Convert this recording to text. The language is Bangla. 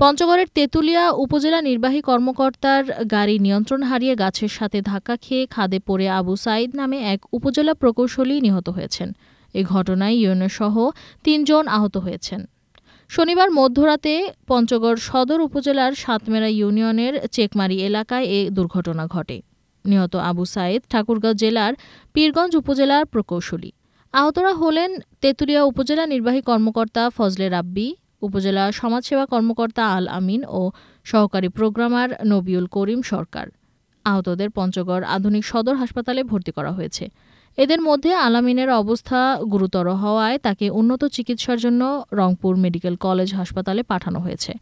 পঞ্চগড়ের তেঁতুলিয়া উপজেলা নির্বাহী কর্মকর্তার গাড়ি নিয়ন্ত্রণ হারিয়ে গাছের সাথে ধাক্কা খেয়ে খাদে পড়ে আবু সাইদ নামে এক উপজেলা প্রকৌশলী নিহত হয়েছেন এ ঘটনায় সহ তিনজন আহত হয়েছেন শনিবার মধ্যরাতে পঞ্চগড় সদর উপজেলার সাতমেরা ইউনিয়নের চেকমারি এলাকায় এ দুর্ঘটনা ঘটে নিহত আবু সাইদ ঠাকুরগাঁও জেলার পীরগঞ্জ উপজেলার প্রকৌশলী আহতরা হলেন তেঁতুলিয়া উপজেলা নির্বাহী কর্মকর্তা ফজলে রাব্বি উপজেলা সমাজসেবা কর্মকর্তা আল আমিন ও সহকারী প্রোগ্রামার নবিউল করিম সরকার আহতদের পঞ্চগড় আধুনিক সদর হাসপাতালে ভর্তি করা হয়েছে এদের মধ্যে আলামিনের অবস্থা গুরুতর হওয়ায় তাকে উন্নত চিকিৎসার জন্য রংপুর মেডিকেল কলেজ হাসপাতালে পাঠানো হয়েছে